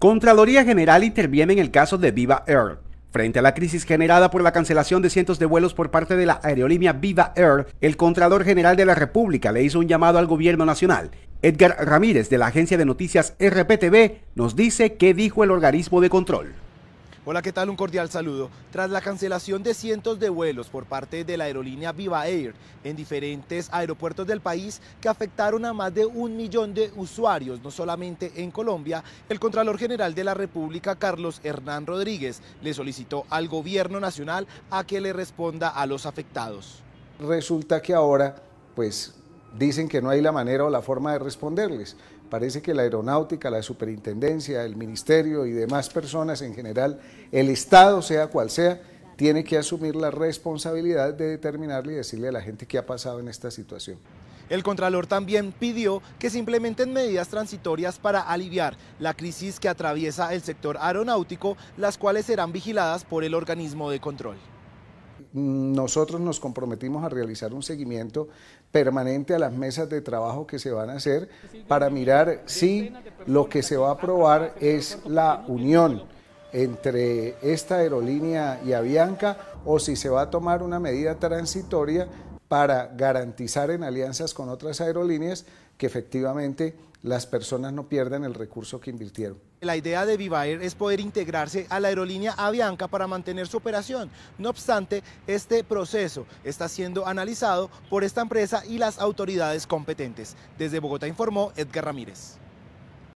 Contraloría General interviene en el caso de Viva Air. Frente a la crisis generada por la cancelación de cientos de vuelos por parte de la aerolínea Viva Air, el Contralor General de la República le hizo un llamado al gobierno nacional. Edgar Ramírez de la agencia de noticias RPTV nos dice qué dijo el organismo de control. Hola, ¿qué tal? Un cordial saludo. Tras la cancelación de cientos de vuelos por parte de la aerolínea Viva Air en diferentes aeropuertos del país que afectaron a más de un millón de usuarios, no solamente en Colombia, el Contralor General de la República, Carlos Hernán Rodríguez, le solicitó al gobierno nacional a que le responda a los afectados. Resulta que ahora, pues dicen que no hay la manera o la forma de responderles. Parece que la aeronáutica, la superintendencia, el ministerio y demás personas en general, el Estado, sea cual sea, tiene que asumir la responsabilidad de determinarle y decirle a la gente qué ha pasado en esta situación. El Contralor también pidió que se implementen medidas transitorias para aliviar la crisis que atraviesa el sector aeronáutico, las cuales serán vigiladas por el organismo de control. Nosotros nos comprometimos a realizar un seguimiento permanente a las mesas de trabajo que se van a hacer para mirar si lo que se va a aprobar es la unión entre esta aerolínea y Avianca o si se va a tomar una medida transitoria para garantizar en alianzas con otras aerolíneas que efectivamente las personas no pierdan el recurso que invirtieron. La idea de Viva es poder integrarse a la aerolínea Avianca para mantener su operación. No obstante, este proceso está siendo analizado por esta empresa y las autoridades competentes. Desde Bogotá informó Edgar Ramírez.